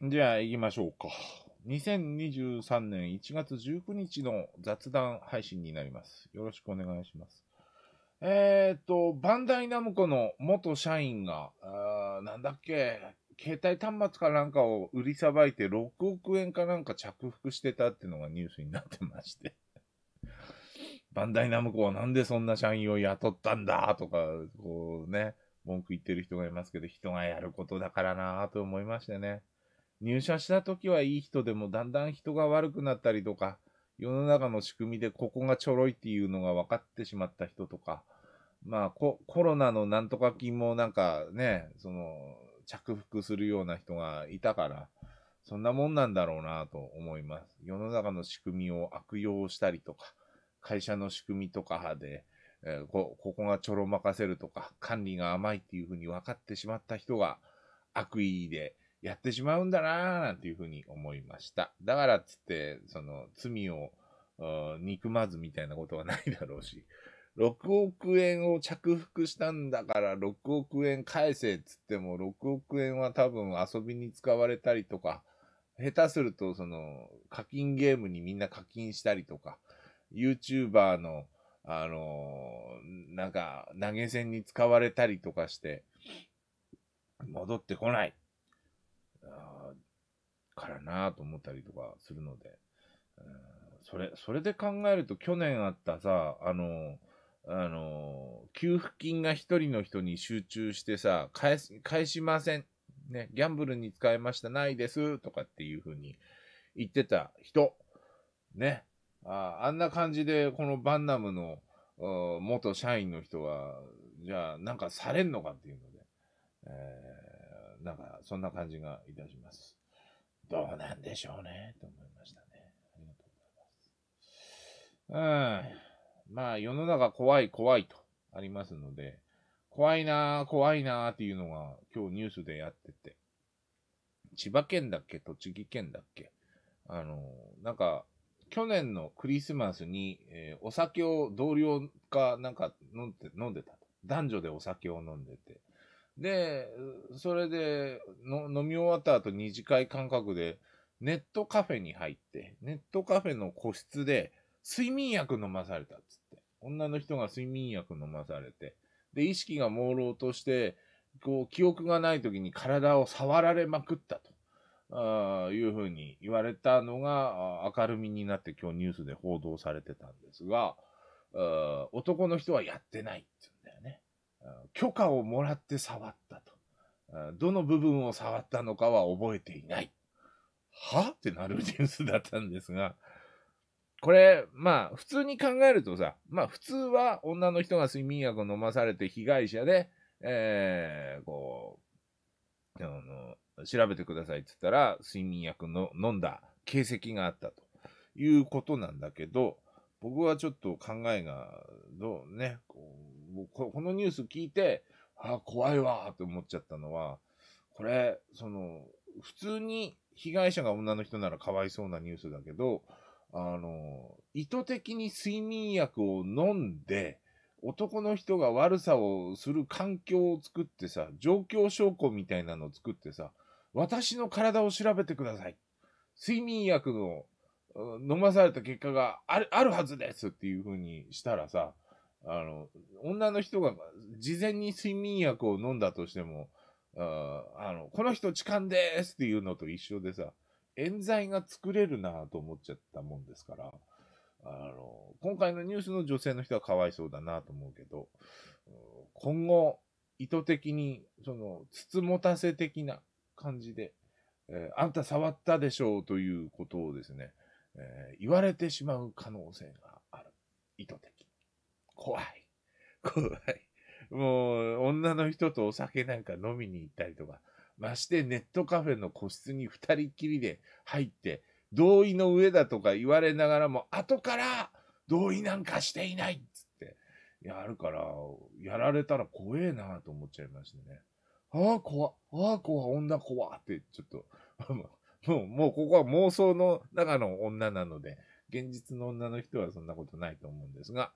じゃあ行きましょうか。2023年1月19日の雑談配信になります。よろしくお願いします。えー、っと、バンダイナムコの元社員が、あなんだっけ、携帯端末かなんかを売りさばいて6億円かなんか着服してたっていうのがニュースになってまして。バンダイナムコはなんでそんな社員を雇ったんだとか、こうね、文句言ってる人がいますけど、人がやることだからなと思いましてね。入社した時はいい人でもだんだん人が悪くなったりとか、世の中の仕組みでここがちょろいっていうのが分かってしまった人とか、まあコロナのなんとか金もなんかね、その着服するような人がいたから、そんなもんなんだろうなと思います。世の中の仕組みを悪用したりとか、会社の仕組みとかで、えー、こここがちょろまかせるとか、管理が甘いっていうふうに分かってしまった人が悪意でやってしまうんだなぁ、なんていうふうに思いました。だからっつって、その、罪を、憎まずみたいなことはないだろうし、6億円を着服したんだから6億円返せっつっても6億円は多分遊びに使われたりとか、下手するとその課金ゲームにみんな課金したりとか、YouTuber のあのー、なんか投げ銭に使われたりとかして、戻ってこないからなと思ったりとかするので、それ、それで考えると去年あったさ、あの、あの、給付金が一人の人に集中してさ、返し、返しません。ね、ギャンブルに使いました、ないです、とかっていうふうに言ってた人。ね。ああんな感じで、このバンナムの元社員の人は、じゃあ、なんかされんのかっていうので、えーなんか、そんな感じがいたします。どうなんでしょうね、と思いましたね。ありがとうございます。うん。まあ、世の中怖い怖いとありますので、怖いな怖いなっていうのが今日ニュースでやってて、千葉県だっけ栃木県だっけあの、なんか、去年のクリスマスに、えー、お酒を同僚かなんか飲んで飲んでたと。男女でお酒を飲んでて。で、それでの飲み終わった後2次会感覚でネットカフェに入って、ネットカフェの個室で睡眠薬飲まされたっつって。女の人が睡眠薬飲まされて、で、意識が朦朧として、こう、記憶がない時に体を触られまくったと。あいうふうに言われたのが明るみになって今日ニュースで報道されてたんですが、男の人はやってないっ許可をもらって触ったと。どの部分を触ったのかは覚えていない。はってなるニュースだったんですが、これ、まあ、普通に考えるとさ、まあ、普通は女の人が睡眠薬を飲まされて被害者で、えー、こう、あの、調べてくださいって言ったら、睡眠薬の飲んだ形跡があったということなんだけど、僕はちょっと考えが、どうね、こう僕このニュース聞いて、ああ、怖いわって思っちゃったのは、これ、その、普通に被害者が女の人ならかわいそうなニュースだけど、あの、意図的に睡眠薬を飲んで、男の人が悪さをする環境を作ってさ、状況証拠みたいなのを作ってさ、私の体を調べてください。睡眠薬の飲まされた結果があるあるはずですっていう風にしたらさ、あの、女の人が事前に睡眠薬を飲んだとしても、ああの、この人痴漢ですっていうのと一緒でさ、冤罪が作れるなと思っちゃったもんですから、あの、今回のニュースの女性の人はかわいそうだなと思うけど、今後、意図的に、その、つつもたせ的な感じで、えー、あんた触ったでしょうということをですね、えー、言われてしまう可能性がある。意図的。怖い。怖い。もう、女の人とお酒なんか飲みに行ったりとか、ましてネットカフェの個室に2人っきりで入って、同意の上だとか言われながらも、後から同意なんかしていないっつって、やるから、やられたら怖えなと思っちゃいましたね。ああ、怖ああ、怖女怖って、ちょっと、もう、もうここは妄想の中の女なので、現実の女の人はそんなことないと思うんですが、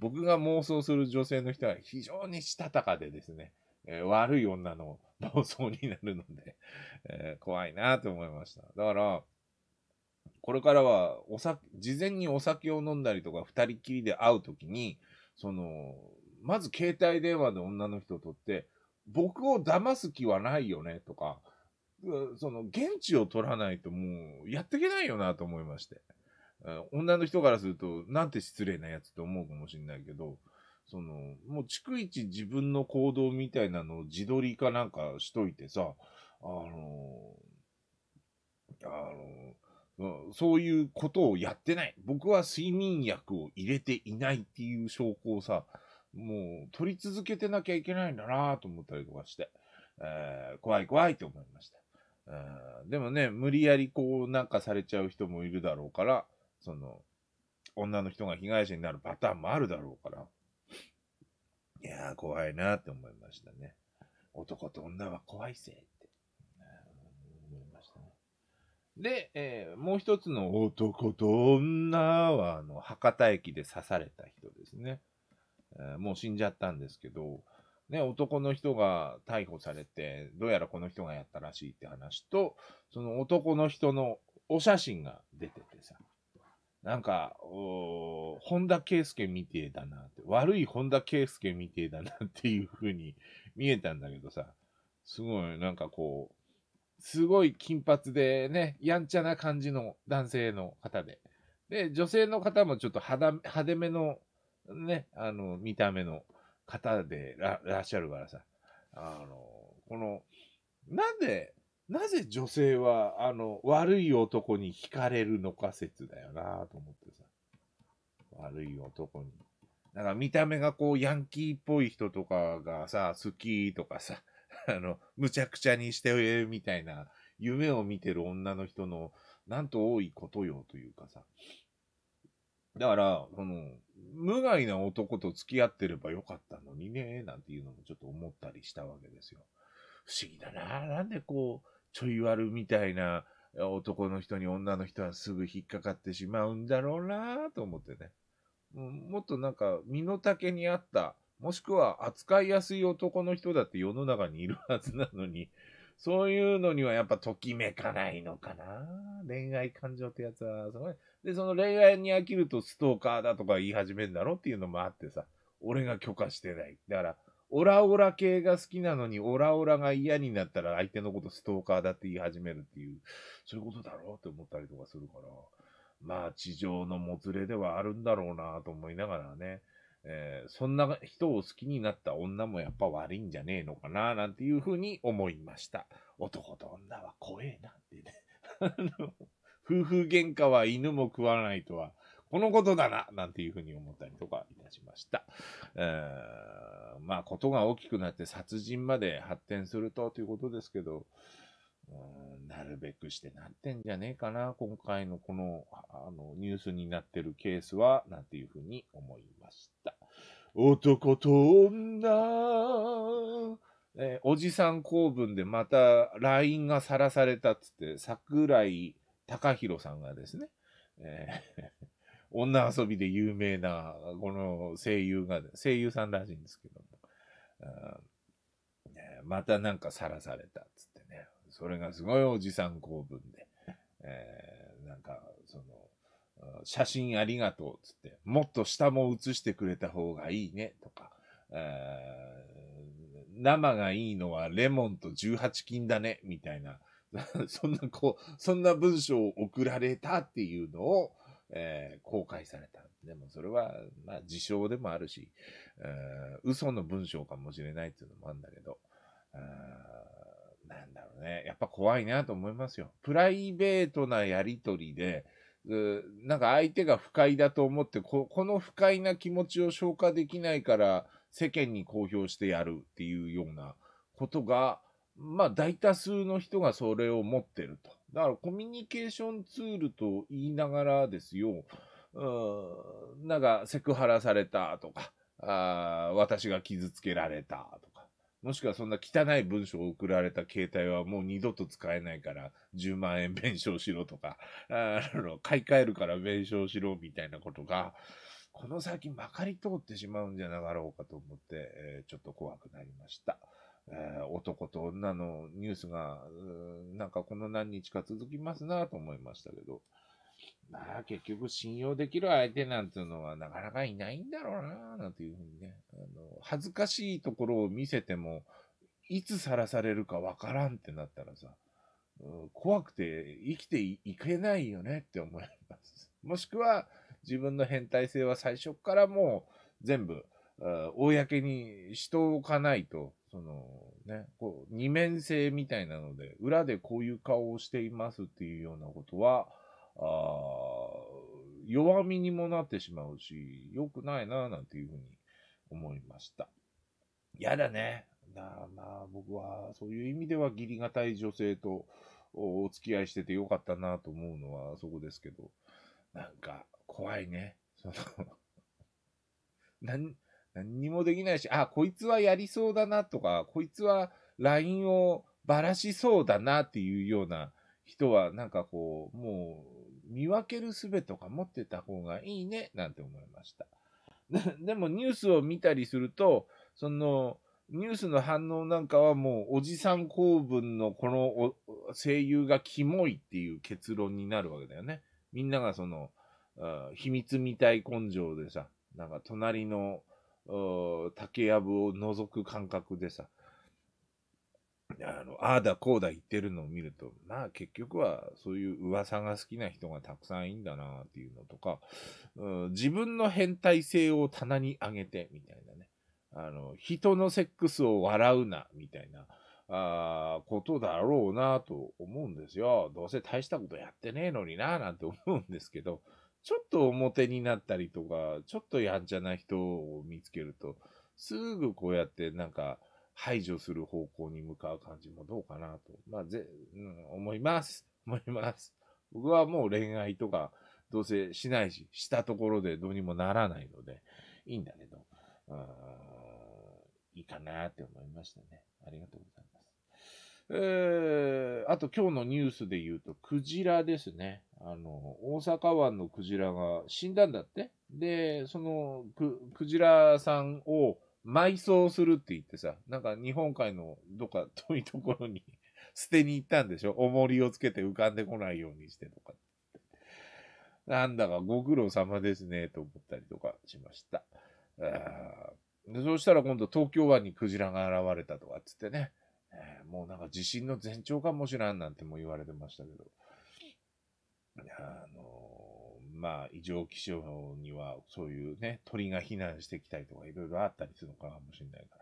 僕が妄想する女性の人は非常にしたたかでですね、えー、悪い女の妄想になるので、え怖いなと思いました。だから、これからはお酒、事前にお酒を飲んだりとか、二人きりで会うときに、その、まず携帯電話で女の人を取って、僕を騙す気はないよねとか、その、現地を取らないともうやっていけないよなと思いまして。女の人からすると、なんて失礼なやつって思うかもしれないけど、その、もう逐一自分の行動みたいなのを自撮りかなんかしといてさ、あの、あの、そういうことをやってない。僕は睡眠薬を入れていないっていう証拠をさ、もう取り続けてなきゃいけないんだなと思ったりとかして、えー、怖い怖いって思いました。えー、でもね、無理やりこうなんかされちゃう人もいるだろうから、その、女の人が被害者になるパターンもあるだろうから。いやー、怖いなって思いましたね。男と女は怖いぜって、思いましたね。で、えー、もう一つの男と女は、あの、博多駅で刺された人ですね。えー、もう死んじゃったんですけど、ね、男の人が逮捕されて、どうやらこの人がやったらしいって話と、その男の人のお写真が出ててさ、なんか、お本田圭介みてえだなって、悪い本田圭介みてえだなっていう風に見えたんだけどさ、すごい、なんかこう、すごい金髪でね、やんちゃな感じの男性の方で。で、女性の方もちょっと肌、派手めの、ね、あの、見た目の方でららっしゃるからさ、あの、この、なんで、なぜ女性は、あの、悪い男に惹かれるのか説だよなと思ってさ。悪い男に。なんか見た目がこう、ヤンキーっぽい人とかがさ、好きとかさ、あの、むちゃくちゃにしてえみたいな、夢を見てる女の人の、なんと多いことよというかさ。だから、その、無害な男と付き合ってればよかったのにね、なんていうのもちょっと思ったりしたわけですよ。不思議だななんでこう、ちょい悪みたいな男の人に女の人はすぐ引っかかってしまうんだろうなと思ってね。もっとなんか身の丈に合った、もしくは扱いやすい男の人だって世の中にいるはずなのに、そういうのにはやっぱときめかないのかな恋愛感情ってやつは、すごい。で、その恋愛に飽きるとストーカーだとか言い始めるんだろうっていうのもあってさ、俺が許可してない。だから、オラオラ系が好きなのに、オラオラが嫌になったら相手のことストーカーだって言い始めるっていう、そういうことだろうって思ったりとかするから、まあ地上のもつれではあるんだろうなと思いながらね、えー、そんな人を好きになった女もやっぱ悪いんじゃねえのかななんていうふうに思いました。男と女は怖えなってね。夫婦喧嘩は犬も食わないとは、このことだななんていうふうに思ったりとかいたしました。えーまあ、ことが大きくなって殺人まで発展するとということですけど、うん、なるべくしてなってんじゃねえかな、今回のこの、あの、ニュースになってるケースは、なんていうふうに思いました。男と女、えー、おじさん公文でまた LINE がさらされたっつって、桜井隆弘さんがですね、えー女遊びで有名な、この声優が、声優さんらしいんですけど、またなんかさらされたっつってね、それがすごいおじさん構文で、えー、なんかその、写真ありがとうっつって、もっと下も写してくれた方がいいねとか、えー、生がいいのはレモンと18金だねみたいな、そんなこう、そんな文章を送られたっていうのを、えー、公開されたでもそれは、まあ、自称でもあるし、嘘の文章かもしれないっていうのもあるんだけど、なんだろうね。やっぱ怖いなと思いますよ。プライベートなやりとりで、なんか相手が不快だと思ってこ、この不快な気持ちを消化できないから世間に公表してやるっていうようなことが、まあ大多数の人がそれを持ってると。だからコミュニケーションツールと言いながらですよ、うん、なんかセクハラされたとか、あ私が傷つけられたとか、もしくはそんな汚い文章を送られた携帯はもう二度と使えないから10万円弁償しろとか、あ買い替えるから弁償しろみたいなことが、この先まかり通ってしまうんじゃなかろうかと思って、えー、ちょっと怖くなりました。えー、男と女のニュースが、なんかこの何日か続きますなと思いましたけど。まあ結局信用できる相手なんていうのはなかなかいないんだろうななんていうふうにね、あの、恥ずかしいところを見せても、いつさらされるかわからんってなったらさ、怖くて生きていけないよねって思います。もしくは自分の変態性は最初からもう全部、公にしておかないと、そのね、こう二面性みたいなので、裏でこういう顔をしていますっていうようなことは、あ弱みにもなってしまうし、良くないな、なんていうふうに思いました。やだね。あまあ僕はそういう意味では義理がたい女性とお付き合いしててよかったなと思うのはそこですけど、なんか怖いね。その何、何にもできないし、あ、こいつはやりそうだなとか、こいつは LINE をばらしそうだなっていうような人は、なんかこう、もう、見分ける術とか持ってた方がいいね、なんて思いました。でもニュースを見たりすると、その、ニュースの反応なんかはもう、おじさん公文のこの声優がキモいっていう結論になるわけだよね。みんながその、秘密みたい根性でさ、なんか隣の竹やぶを覗く感覚でさ、あの、ああだこうだ言ってるのを見ると、まあ結局はそういう噂が好きな人がたくさんいいんだなっていうのとか、うん、自分の変態性を棚に上げてみたいなね。あの、人のセックスを笑うなみたいな、あことだろうなと思うんですよ。どうせ大したことやってねえのにななんて思うんですけど、ちょっと表になったりとか、ちょっとやんちゃな人を見つけると、すぐこうやってなんか、排除する方向に向かう感じもどうかなと、まあ、ぜ、うん、思います。思います。僕はもう恋愛とか、どうせしないし、したところでどうにもならないので、いいんだけど、うん、いいかなって思いましたね。ありがとうございます。えー、あと今日のニュースで言うと、クジラですね。あの、大阪湾のクジラが死んだんだって。で、そのク、クジラさんを、埋葬するって言ってさ、なんか日本海のどっか遠いところに 捨てに行ったんでしょ重りをつけて浮かんでこないようにしてとか。なんだかご苦労様ですね、と思ったりとかしました。あでそうしたら今度東京湾にクジラが現れたとかっつってね、えー、もうなんか地震の前兆かもしらんなんても言われてましたけど、あのまあ、異常気象には、そういうね、鳥が避難してきたりとか、いろいろあったりするのかもしれないか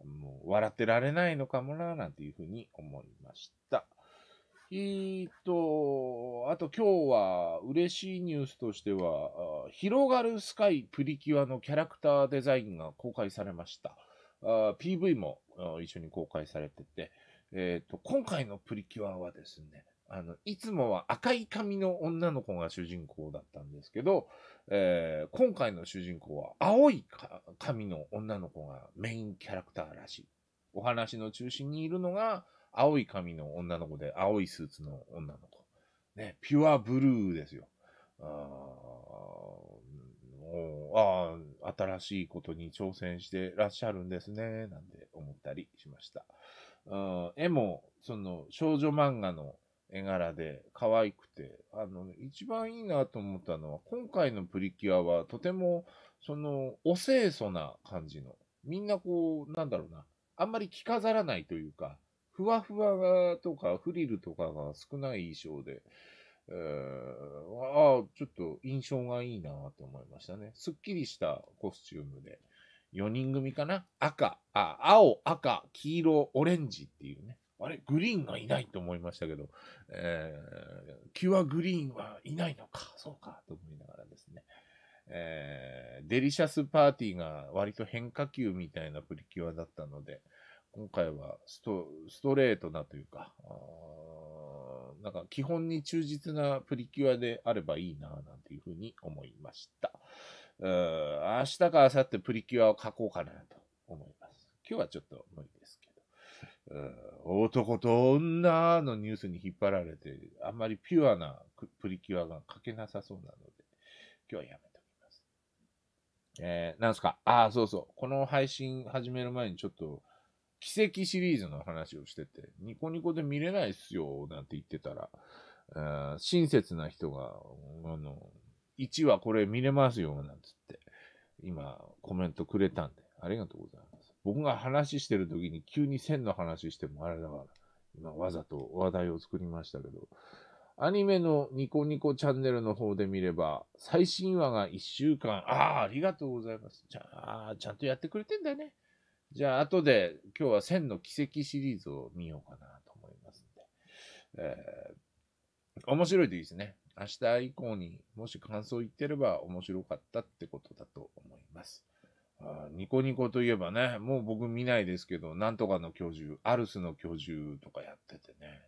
ら、もう、笑ってられないのかもな、なんていうふうに思いました。えーと、あと今日は嬉しいニュースとしては、広がるスカイプリキュアのキャラクターデザインが公開されました。PV も一緒に公開されてて、えっ、と、今回のプリキュアはですね、あの、いつもは赤い髪の女の子が主人公だったんですけど、えー、今回の主人公は青い髪の女の子がメインキャラクターらしい。お話の中心にいるのが青い髪の女の子で青いスーツの女の子。ね、ピュアブルーですよ。ああ新しいことに挑戦してらっしゃるんですね、なんて思ったりしました。うん、絵も、その少女漫画の絵柄で可愛くて、あの、一番いいなと思ったのは、今回のプリキュアはとても、その、お清楚な感じの、みんなこう、なんだろうな、あんまり着飾らないというか、ふわふわとかフリルとかが少ない衣装で、えー、ああ、ちょっと印象がいいなと思いましたね。すっきりしたコスチュームで、4人組かな赤、あ、青、赤、黄色、オレンジっていうね。あれグリーンがいないと思いましたけど、えー、キュアグリーンはいないのか、そうか、と思いながらですね。えー、デリシャスパーティーが割と変化球みたいなプリキュアだったので、今回はストストレートなというか、なんか基本に忠実なプリキュアであればいいな、なんていうふうに思いました。うー明日か明後日プリキュアを描こうかなと思います。今日はちょっと無理です。うん、男と女のニュースに引っ張られて、あんまりピュアなプリキュアが書けなさそうなので、今日はやめておきます。えー、なんすかああ、そうそう。この配信始める前にちょっと、奇跡シリーズの話をしてて、ニコニコで見れないっすよ、なんて言ってたら、あ親切な人が、あの、1話これ見れますよ、なんつって、今、コメントくれたんで、ありがとうございます。僕が話してる時に急に線の話してもあれだから、今わざと話題を作りましたけど、アニメのニコニコチャンネルの方で見れば、最新話が1週間、ああ、ありがとうございます。じゃあ、ちゃんとやってくれてんだね。じゃあ、後で今日は1000の奇跡シリーズを見ようかなと思いますんで。えー、面白いといいですね。明日以降にもし感想言ってれば面白かったってことだコニコといえばね、もう僕見ないですけど、なんとかの教授、アルスの教授とかやっててね、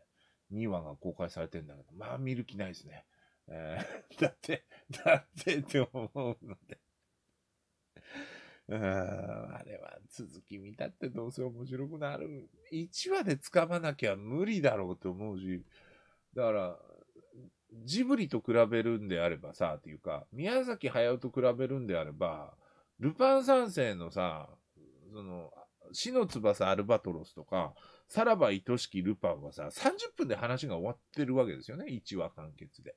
2話が公開されてんだけど、まあ見る気ないですね。えー、だって、だってって思うので。うん、あれは続き見たってどうせ面白くなる。1話でつかまなきゃ無理だろうと思うし、だから、ジブリと比べるんであればさ、とていうか、宮崎駿と比べるんであれば、ルパン三世のさ、その、死の翼アルバトロスとか、さらば愛しきルパンはさ、30分で話が終わってるわけですよね。1話完結で。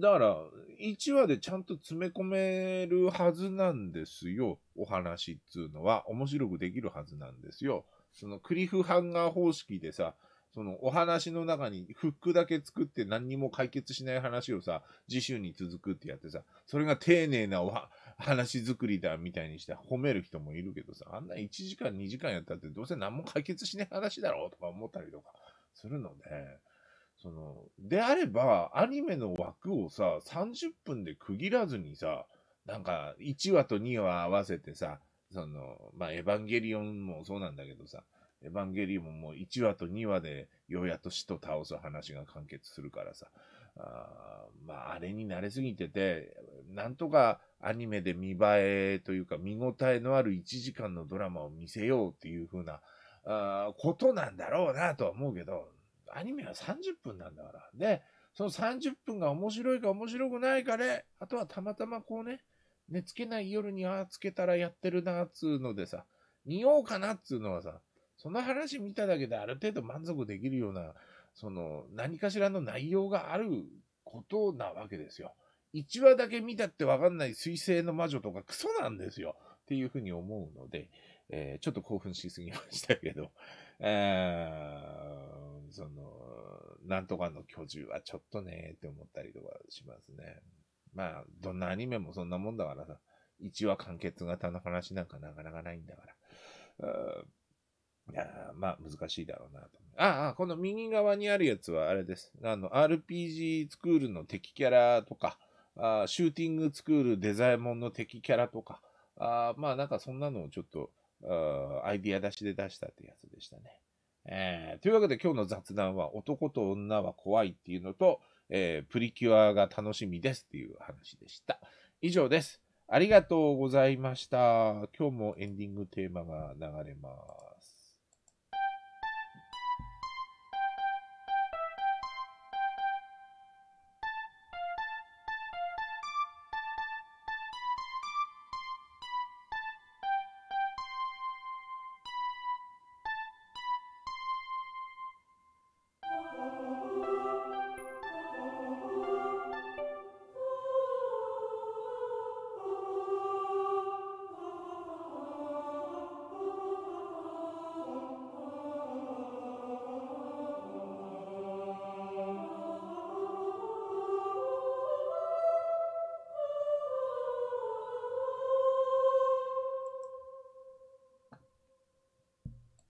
だから、1話でちゃんと詰め込めるはずなんですよ。お話っつうのは。面白くできるはずなんですよ。そのクリフハンガー方式でさ、そのお話の中にフックだけ作って何にも解決しない話をさ、次週に続くってやってさ、それが丁寧なおは、話作りだみたいにして褒める人もいるけどさ、あんな1時間2時間やったってどうせ何も解決しない話だろうとか思ったりとかするので、その、であれば、アニメの枠をさ、30分で区切らずにさ、なんか、1話と2話合わせてさ、その、まあ、エヴァンゲリオンもそうなんだけどさ、エヴァンゲリオンももう1話と2話で、ようやと死と倒す話が完結するからさ、あまあ、あれに慣れすぎてて、なんとかアニメで見栄えというか見応えのある1時間のドラマを見せようっていう風な、あことなんだろうなとは思うけど、アニメは30分なんだから。で、その30分が面白いか面白くないかで、あとはたまたまこうね、寝つけない夜に、ああ、つけたらやってるな、っつうのでさ、見ようかなっつうのはさ、その話見ただけである程度満足できるような、その何かしらの内容があることなわけですよ。1話だけ見たってわかんない水星の魔女とかクソなんですよっていうふうに思うので、えー、ちょっと興奮しすぎましたけど、えー、その、なんとかの居住はちょっとねって思ったりとかしますね。まあ、どんなアニメもそんなもんだからさ、1話完結型の話なんかなかなかないんだから。いやまあ、難しいだろうなと。ああ、この右側にあるやつはあれです。あの、RPG スクールの敵キャラとか、あシューティングスクールデザイモンの敵キャラとか、あまあなんかそんなのをちょっとアイディア出しで出したってやつでしたね。えー、というわけで今日の雑談は男と女は怖いっていうのと、えー、プリキュアが楽しみですっていう話でした。以上です。ありがとうございました。今日もエンディングテーマが流れます。